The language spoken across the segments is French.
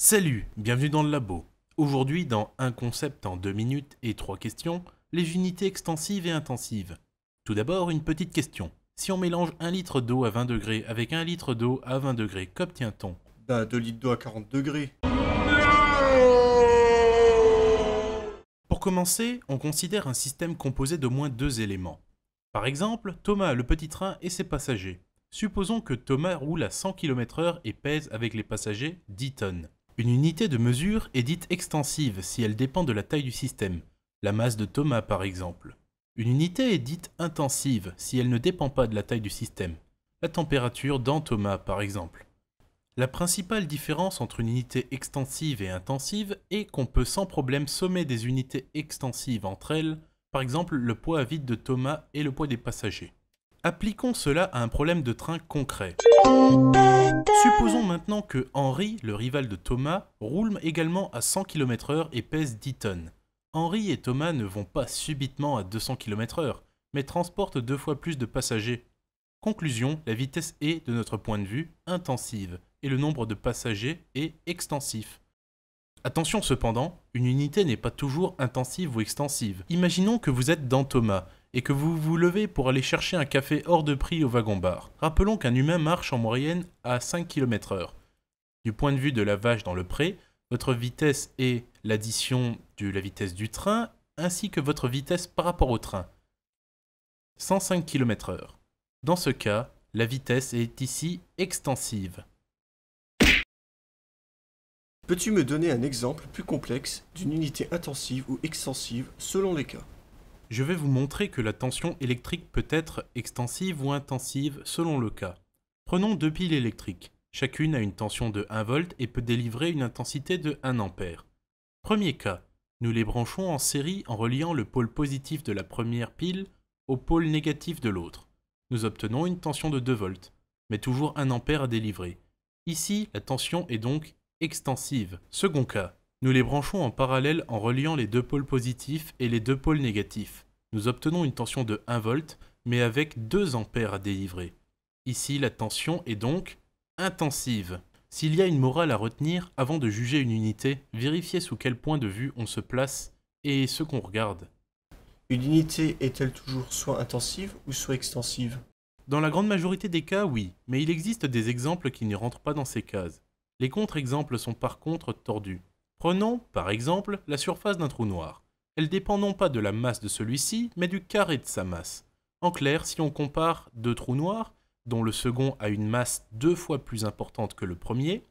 Salut, bienvenue dans le labo. Aujourd'hui, dans un concept en deux minutes et trois questions, les unités extensives et intensives. Tout d'abord, une petite question. Si on mélange un litre d'eau à 20 degrés avec un litre d'eau à 20 degrés, qu'obtient-on Bah 2 litres d'eau à 40 degrés. Pour commencer, on considère un système composé d'au moins deux éléments. Par exemple, Thomas, le petit train et ses passagers. Supposons que Thomas roule à 100 km/h et pèse avec les passagers 10 tonnes. Une unité de mesure est dite extensive si elle dépend de la taille du système, la masse de Thomas par exemple. Une unité est dite intensive si elle ne dépend pas de la taille du système, la température dans Thomas par exemple. La principale différence entre une unité extensive et intensive est qu'on peut sans problème sommer des unités extensives entre elles, par exemple le poids à vide de Thomas et le poids des passagers. Appliquons cela à un problème de train concret. Supposons maintenant que Henri, le rival de Thomas, roule également à 100 km/h et pèse 10 tonnes. Henri et Thomas ne vont pas subitement à 200 km/h, mais transportent deux fois plus de passagers. Conclusion, la vitesse est, de notre point de vue, intensive, et le nombre de passagers est extensif. Attention cependant, une unité n'est pas toujours intensive ou extensive. Imaginons que vous êtes dans Thomas et que vous vous levez pour aller chercher un café hors de prix au wagon-bar. Rappelons qu'un humain marche en moyenne à 5 km h Du point de vue de la vache dans le pré, votre vitesse est l'addition de la vitesse du train ainsi que votre vitesse par rapport au train. 105 km h Dans ce cas, la vitesse est ici extensive. Peux-tu me donner un exemple plus complexe d'une unité intensive ou extensive selon les cas je vais vous montrer que la tension électrique peut être extensive ou intensive selon le cas. Prenons deux piles électriques. Chacune a une tension de 1 V et peut délivrer une intensité de 1 A. Premier cas, nous les branchons en série en reliant le pôle positif de la première pile au pôle négatif de l'autre. Nous obtenons une tension de 2 volts, mais toujours 1 A à délivrer. Ici, la tension est donc extensive. Second cas, nous les branchons en parallèle en reliant les deux pôles positifs et les deux pôles négatifs. Nous obtenons une tension de 1 volt, mais avec 2 ampères à délivrer. Ici, la tension est donc intensive. S'il y a une morale à retenir, avant de juger une unité, vérifiez sous quel point de vue on se place et ce qu'on regarde. Une unité est-elle toujours soit intensive ou soit extensive Dans la grande majorité des cas, oui, mais il existe des exemples qui ne rentrent pas dans ces cases. Les contre-exemples sont par contre tordus. Prenons, par exemple, la surface d'un trou noir. Elle dépend non pas de la masse de celui-ci, mais du carré de sa masse. En clair, si on compare deux trous noirs, dont le second a une masse deux fois plus importante que le premier,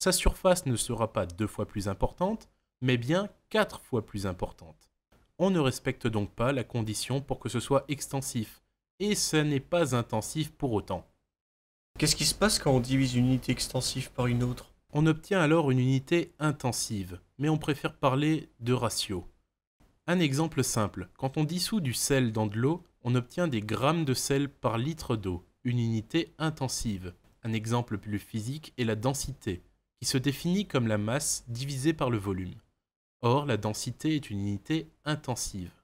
sa surface ne sera pas deux fois plus importante, mais bien quatre fois plus importante. On ne respecte donc pas la condition pour que ce soit extensif, et ce n'est pas intensif pour autant. Qu'est-ce qui se passe quand on divise une unité extensive par une autre on obtient alors une unité intensive, mais on préfère parler de ratio. Un exemple simple, quand on dissout du sel dans de l'eau, on obtient des grammes de sel par litre d'eau, une unité intensive. Un exemple plus physique est la densité, qui se définit comme la masse divisée par le volume. Or, la densité est une unité intensive.